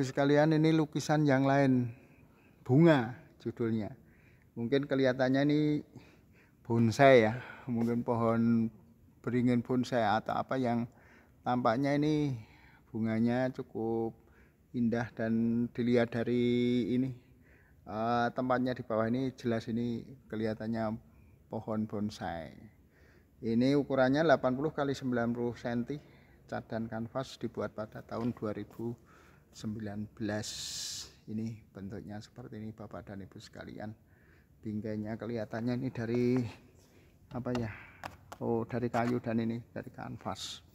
sekalian ini lukisan yang lain bunga judulnya mungkin kelihatannya ini bonsai ya mungkin pohon beringin bonsai atau apa yang tampaknya ini bunganya cukup indah dan dilihat dari ini eh, tempatnya di bawah ini jelas ini kelihatannya pohon bonsai ini ukurannya 80 kali 90 cm cat dan kanvas dibuat pada tahun 2000 19 ini bentuknya seperti ini Bapak dan Ibu sekalian bingkainya kelihatannya ini dari apa ya Oh dari kayu dan ini dari kanvas